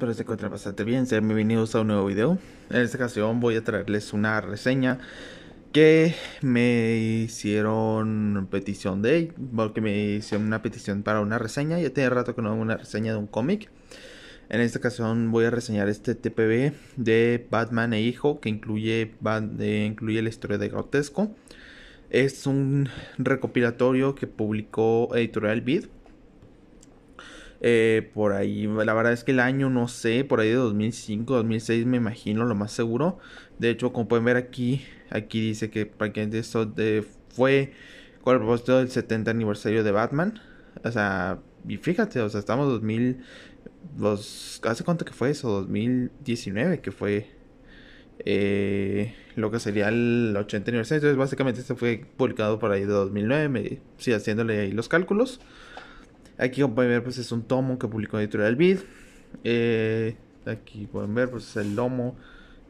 espero se encuentren bastante bien. Sean bienvenidos a un nuevo video. En esta ocasión voy a traerles una reseña que me hicieron petición de, porque me hicieron una petición para una reseña. Ya tiene rato que no hago una reseña de un cómic. En esta ocasión voy a reseñar este TPB de Batman e Hijo, que incluye, incluye la historia de Grotesco. Es un recopilatorio que publicó Editorial Beat eh, por ahí, la verdad es que el año, no sé, por ahí de 2005, 2006 me imagino, lo más seguro. De hecho, como pueden ver aquí, aquí dice que prácticamente esto fue con el propósito del 70 aniversario de Batman. O sea, y fíjate, o sea, estamos 2000, ¿hace cuánto que fue eso? 2019 que fue eh, lo que sería el 80 aniversario. Entonces, básicamente esto fue publicado por ahí de 2009, me, sí, haciéndole ahí los cálculos. Aquí como pueden ver pues es un tomo que publicó la Editorial Beat. Eh, aquí pueden ver pues es el lomo.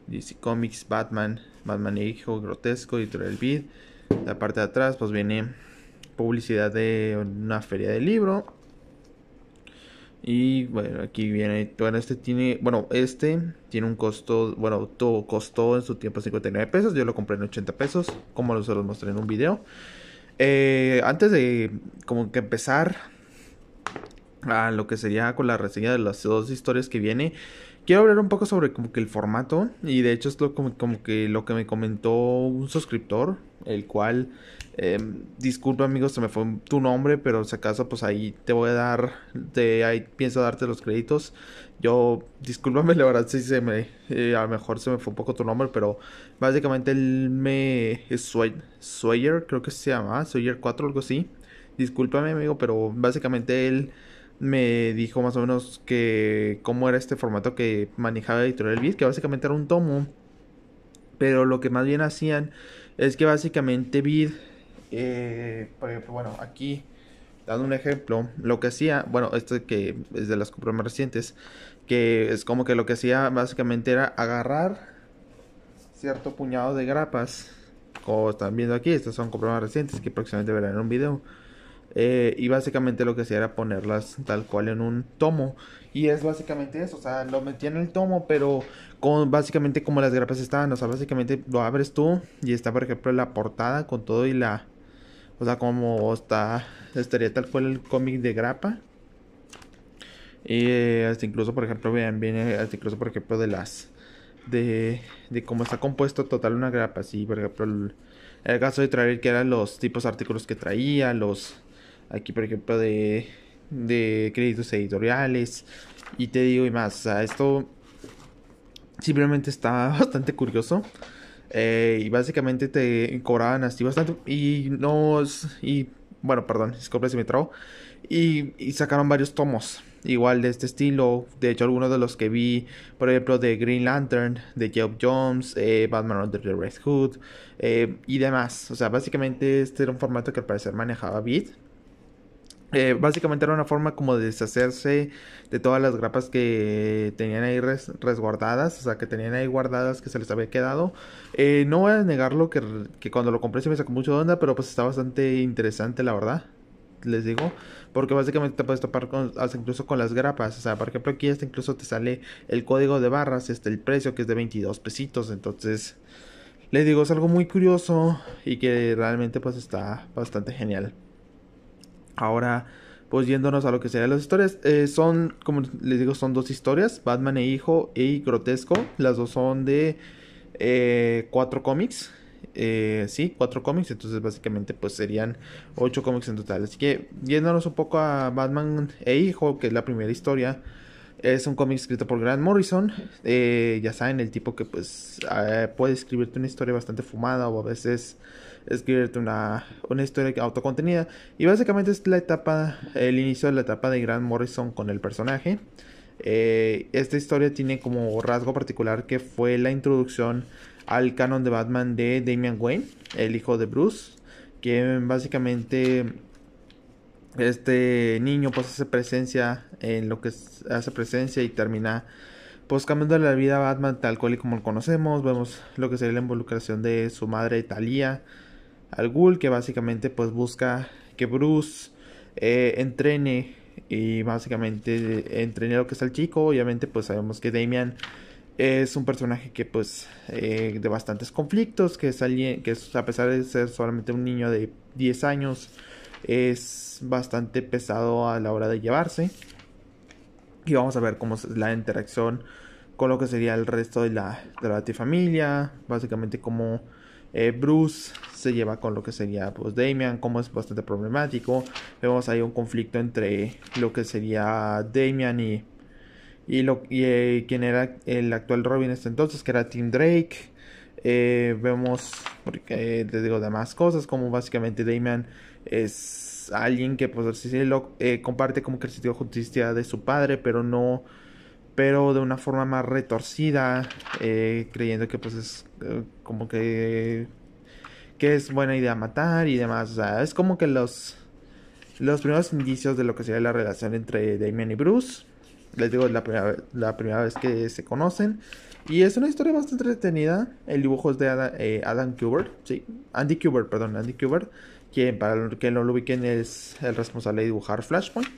DC Comics, Batman, Batman e Hijo, Grotesco, Editorial BID La parte de atrás pues viene publicidad de una feria de libro. Y bueno, aquí viene, bueno, este tiene, bueno, este tiene un costo, bueno, todo costó en su tiempo 59 pesos, yo lo compré en 80 pesos, como se los mostré en un video. Eh, antes de como que empezar a lo que sería con la reseña de las dos historias que viene. Quiero hablar un poco sobre como que el formato y de hecho es lo, como, que lo que me comentó un suscriptor, el cual, em, disculpa amigos, se me fue tu nombre, pero si acaso pues ahí te voy a dar, te, ahí pienso darte los créditos. Yo, discúlpame la verdad si se me, eh, a lo mejor se me fue un poco tu nombre, pero básicamente él me, Swayer, creo que se llama, Swayer 4 algo así. Discúlpame amigo, pero básicamente él me dijo más o menos que cómo era este formato que manejaba Editorial Bid que básicamente era un tomo, pero lo que más bien hacían es que básicamente Bid, eh, bueno, aquí dando un ejemplo, lo que hacía, bueno, este que es de las compras más recientes, que es como que lo que hacía básicamente era agarrar cierto puñado de grapas, como están viendo aquí, estas son compras más recientes que próximamente verán en un video eh, y básicamente lo que hacía era ponerlas tal cual en un tomo. Y es básicamente eso, o sea, lo metía en el tomo, pero con básicamente como las grapas estaban, o sea, básicamente lo abres tú y está, por ejemplo, la portada con todo y la... O sea, como está, estaría tal cual el cómic de grapa. Y eh, hasta incluso, por ejemplo, viene hasta incluso, por ejemplo, de las... De, de cómo está compuesto total una grapa, así, por ejemplo, el, el caso de traer que eran los tipos de artículos que traía, los aquí por ejemplo de, créditos editoriales y te digo y más, o sea, esto simplemente está bastante curioso. Eh, y básicamente te cobraban así bastante. Y nos. Y bueno, perdón, disculpe si me trago. Y, sacaron varios tomos. Igual de este estilo. De hecho, algunos de los que vi, por ejemplo, de Green Lantern, de Job Jones, eh, Batman Under the Red Hood eh, y demás. O sea, básicamente este era un formato que al parecer manejaba bit. Eh, básicamente era una forma como de deshacerse de todas las grapas que tenían ahí resguardadas, o sea, que tenían ahí guardadas que se les había quedado. Eh, no voy a negarlo que, que, cuando lo compré se me sacó mucho de onda, pero pues está bastante interesante, la verdad. Les digo, porque básicamente te puedes tapar con, incluso con las grapas. O sea, por ejemplo, aquí hasta incluso te sale el código de barras, este, el precio que es de 22 pesitos. Entonces, les digo, es algo muy curioso y que realmente pues está bastante genial. Ahora, pues yéndonos a lo que serían las historias, eh, son, como les digo, son dos historias, Batman e Hijo y Grotesco, las dos son de eh, cuatro cómics, eh, sí, cuatro cómics, entonces básicamente pues serían ocho cómics en total. Así que yéndonos un poco a Batman e Hijo, que es la primera historia, es un cómic escrito por Grant Morrison, eh, ya saben, el tipo que pues ah, puede escribirte una historia bastante fumada o a veces escribirte una, historia autocontenida. Y básicamente es la etapa, el inicio de la etapa de Grant Morrison con el personaje. Eh, esta historia tiene como rasgo particular que fue la introducción al canon de Batman de Damian Wayne, el hijo de Bruce, que básicamente este niño pues hace presencia en lo que hace presencia y termina pues cambiando la vida a Batman tal cual y como lo conocemos, vemos lo que sería la involucración de su madre Thalía, al Ghoul que básicamente pues busca que Bruce eh, entrene y básicamente entrene lo que es el chico. Obviamente pues sabemos que Damian es un personaje que pues eh, de bastantes conflictos, que es alguien que a pesar de ser solamente un niño de 10 años es bastante pesado a la hora de llevarse. Y vamos a ver cómo es la interacción con lo que sería el resto de la, de la familia, básicamente como eh, Bruce se lleva con lo que sería pues Damian, como es bastante problemático. Vemos ahí un conflicto entre lo que sería Damian y, y, lo, y eh, quien era el actual Robin este entonces, que era Tim Drake. Eh, vemos, porque te eh, digo, demás cosas, como básicamente Damian es alguien que, pues, comparte como que el de justicia de su padre, pero no, pero de una forma más retorcida, creyendo que, pues, es como que que es buena idea matar y demás. es como que los, los primeros indicios de lo que sería la relación entre Damien y Bruce. Les digo, la la primera vez que se conocen. Y es una historia bastante entretenida. El dibujo es de eh, Adam, sí, Andy Kubert, perdón, Andy Kubert, quien para que no lo ubiquen es el responsable de dibujar Flashpoint.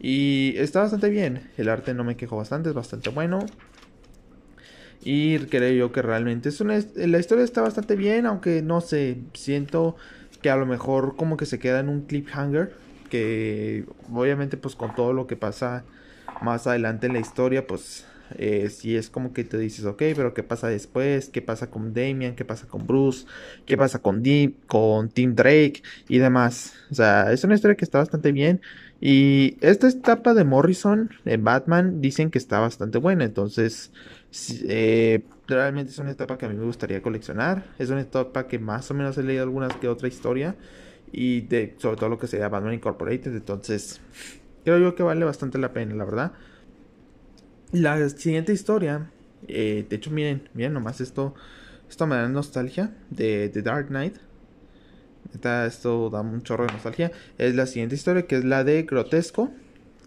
Y está bastante bien. El arte no me quejo bastante, es bastante bueno. Y creo yo que realmente es la historia está bastante bien, aunque no sé, siento que a lo mejor como que se queda en un cliffhanger, que obviamente pues con todo lo que pasa más adelante en la historia, pues eh, si es como que te dices, ok, pero ¿qué pasa después? ¿Qué pasa con Damian? ¿Qué pasa con Bruce? ¿Qué pasa con, Deep, con Tim Drake? Y demás. O sea, es una historia que está bastante bien. Y esta etapa de Morrison en Batman dicen que está bastante buena. Entonces, eh, realmente es una etapa que a mí me gustaría coleccionar. Es una etapa que más o menos he leído algunas que otra historia. Y de, sobre todo lo que sería Batman Incorporated. Entonces, creo yo que vale bastante la pena, la verdad. La siguiente historia. Eh, de hecho, miren, miren nomás esto. Esto me da nostalgia de The Dark Knight. esto da un chorro de nostalgia. Es la siguiente historia que es la de Grotesco.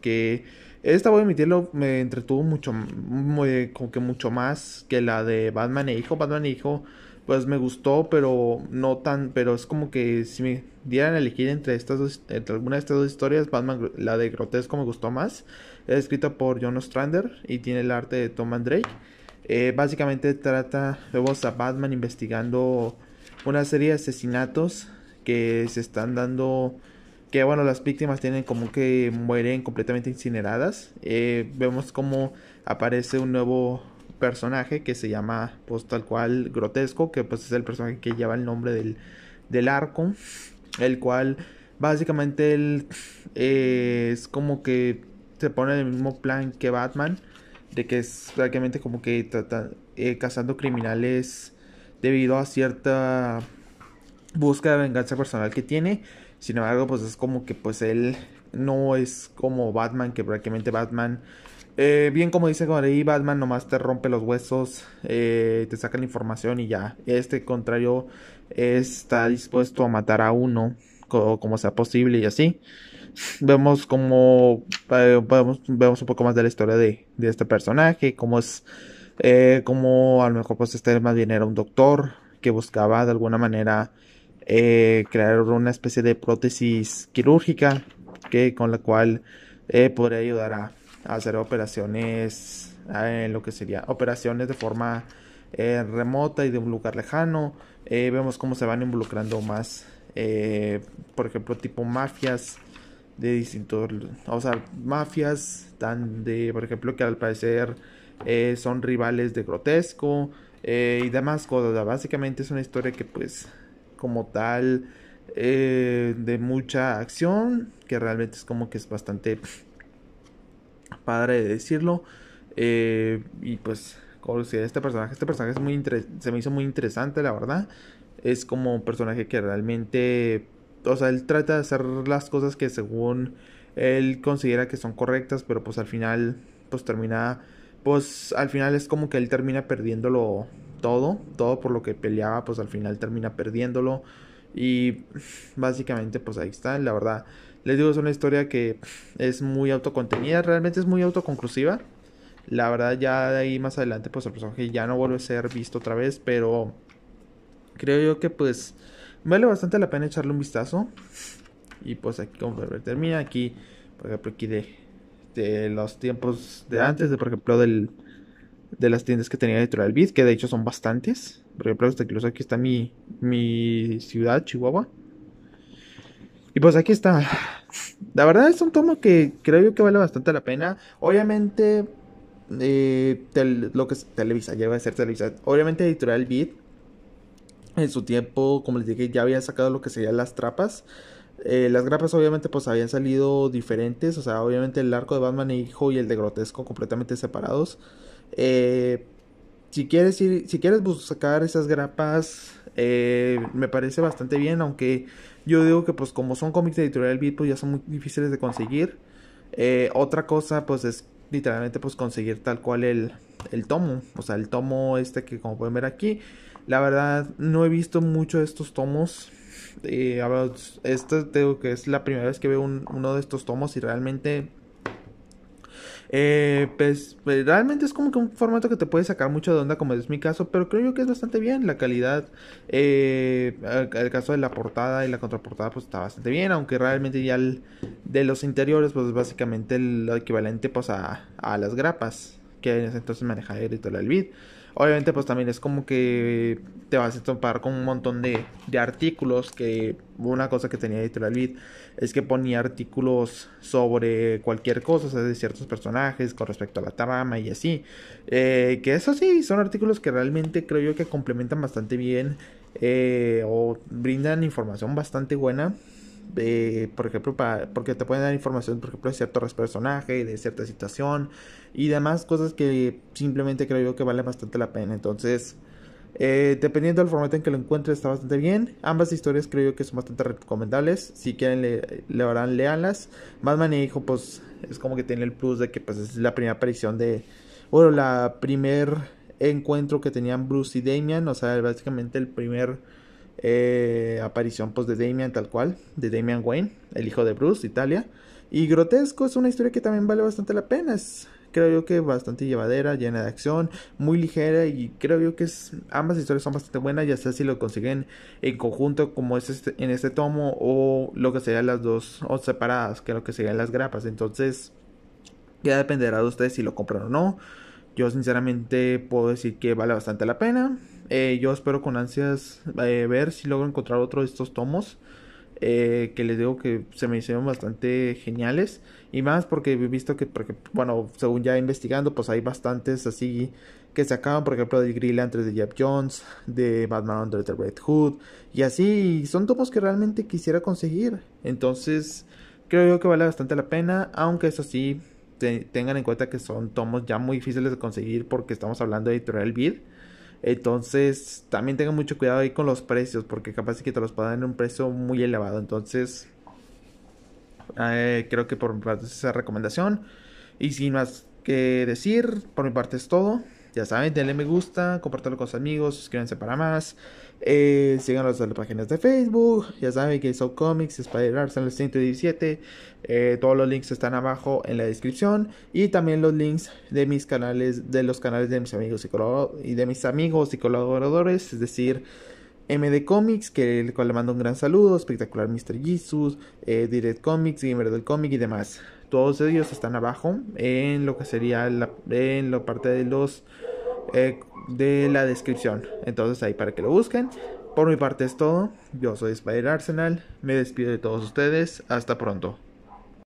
Que esta voy a emitirlo, me entretuvo mucho, mm, eh, que mucho más que la de Batman e Hijo. Batman e Hijo, pues me gustó, pero no tan, pero es como que si me dieran a elegir entre estas dos, entre alguna de estas dos historias, Batman, la de Grotesco me gustó más. Es escrita por John Ostrander y tiene el arte de Tom and Drake. Eh, básicamente trata, vemos a Batman investigando una serie de asesinatos que se están dando que bueno, las víctimas tienen como que mueren completamente incineradas. Eh, vemos como aparece un nuevo personaje que se llama pues tal cual grotesco, que pues es el personaje que lleva el nombre del, del arco, el cual básicamente él eh, es como que se pone en el mismo plan que Batman, de que es prácticamente como que trata, eh, cazando criminales debido a cierta búsqueda de venganza personal que tiene. Sin embargo, pues es como que pues él no es como Batman, que prácticamente Batman... Eh, bien como dice ahí, Batman nomás te rompe los huesos, eh, te saca la información y ya. Este contrario está dispuesto a matar a uno como sea posible y así. Vemos como eh, vemos, un poco más de la historia de, este personaje, cómo es, como a lo mejor pues este más bien era un doctor que buscaba de alguna manera eh, crear una especie de prótesis quirúrgica que con la cual eh, podría ayudar a, hacer operaciones eh, en lo que sería operaciones de forma remota y de un lugar lejano vemos cómo se van involucrando más por ejemplo tipo mafias de distintos o sea mafias tan de por ejemplo que al parecer son rivales de grotesco y demás cosas básicamente es una historia que pues como tal eh, de mucha acción, que realmente es como que es bastante padre de decirlo. Eh, y pues, este personaje. Este personaje es muy se me hizo muy interesante, la verdad. Es como un personaje que realmente. O sea, él trata de hacer las cosas que según él considera que son correctas, pero pues al final, pues termina. Pues al final es como que él termina perdiendo lo, todo, todo por lo que peleaba, pues al final termina perdiéndolo. Y básicamente, pues ahí está, la verdad. Les digo, es una historia que es muy autocontenida, realmente es muy autoconclusiva. La verdad, ya de ahí más adelante, pues el personaje ya no vuelve a ser visto otra vez, pero creo yo que pues vale bastante la pena echarle un vistazo. Y pues aquí, como termina, aquí, por ejemplo, aquí de, de los tiempos de antes, de por ejemplo, del de las tiendas que tenía Editorial Beat, que de hecho son bastantes. Por ejemplo, hasta incluso aquí está mi, mi ciudad, Chihuahua. Y pues aquí está. La verdad es un tomo que creo yo que vale bastante la pena. Obviamente, eh, lo que es Televisa, ya a ser Televisa. Obviamente, Editorial Beat, en su tiempo, como les dije, ya había sacado lo que serían las trapas. Eh, las grapas obviamente pues habían salido diferentes, o sea, obviamente el arco de Batman e Hijo y el de Grotesco completamente separados. Eh, si quieres ir, si quieres buscar esas grapas, eh, me parece bastante bien, aunque yo digo que pues como son cómics de editorial Beat, pues, ya son muy difíciles de conseguir. Eh, otra cosa pues es literalmente pues conseguir tal cual el, tomo, o sea, el tomo este que como pueden ver aquí, la verdad no he visto mucho de estos tomos. Eh, esta tengo que es la primera vez que veo uno de estos tomos y realmente eh, pues, pues, realmente es como que un formato que te puede sacar mucho de onda, como es mi caso, pero creo yo que es bastante bien. La calidad, eh, el, caso de la portada y la contraportada, pues está bastante bien, aunque realmente ya de los interiores, pues básicamente lo equivalente pues a, las grapas que en ese entonces manejaba Grito el vid. Obviamente pues también es como que te vas a topar con un montón de, artículos que una cosa que tenía Editorial Beat es que ponía artículos sobre cualquier cosa, o de ciertos personajes con respecto a la trama y así. Eh, que eso sí, son artículos que realmente creo yo que complementan bastante bien eh, o brindan información bastante buena por ejemplo, para, porque te pueden dar información, por ejemplo, de cierto personaje, de cierta situación y demás cosas que simplemente creo yo que vale bastante la pena. Entonces, eh, dependiendo del formato en que lo encuentres, está bastante bien. Ambas historias creo yo que son bastante recomendables. Si quieren, le, le harán, lealas Más manejo, pues, es como que tiene el plus de que pues es la primera aparición de... Bueno, la primer encuentro que tenían Bruce y Damian, o sea, básicamente el primer eh, aparición pues de Damian tal cual, de Damian Wayne, el hijo de Bruce, Italia. Y Grotesco es una historia que también vale bastante la pena. Es, creo yo que bastante llevadera, llena de acción, muy ligera y creo yo que es, ambas historias son bastante buenas, ya sea si lo consiguen en conjunto como es este, en este tomo o lo que serían las dos o separadas, que lo que serían las grapas. Entonces ya dependerá de ustedes si lo compran o no. Yo sinceramente puedo decir que vale bastante la pena. Eh, yo espero con ansias eh, ver si logro encontrar otro de estos tomos. Eh, que les digo que se me hicieron bastante geniales. Y más porque he visto que, porque, bueno, según ya investigando, pues hay bastantes así que se acaban. Por ejemplo, de Grill antes de Jeff Jones, de Batman Under the Red Hood. Y así son tomos que realmente quisiera conseguir. Entonces, creo yo que vale bastante la pena. Aunque eso sí, tengan en cuenta que son tomos ya muy difíciles de conseguir porque estamos hablando de editorial bid. Entonces, también tengan mucho cuidado ahí con los precios, porque capaz que te los puedan en un precio muy elevado. Entonces, eh, creo que por mi parte es esa recomendación. Y sin más que decir, por mi parte es todo. Ya saben, denle me gusta, compartanlo con sus amigos, suscríbanse para más. Eh, síganos en las páginas de Facebook. Ya saben que es Comics, Spider Arsenal 117. Eh, todos los links están abajo en la descripción. Y también los links de mis canales, de los canales de mis amigos y, y de mis amigos y colaboradores. Es decir, MD Comics, que cual le mando un gran saludo, espectacular Mr. Jesus, eh, Direct Comics, Gamer del Comic y demás. Todos ellos están abajo en lo que sería la, en la parte de los eh, de la descripción. Entonces ahí para que lo busquen. Por mi parte es todo. Yo soy Spider Arsenal. Me despido de todos ustedes. Hasta pronto.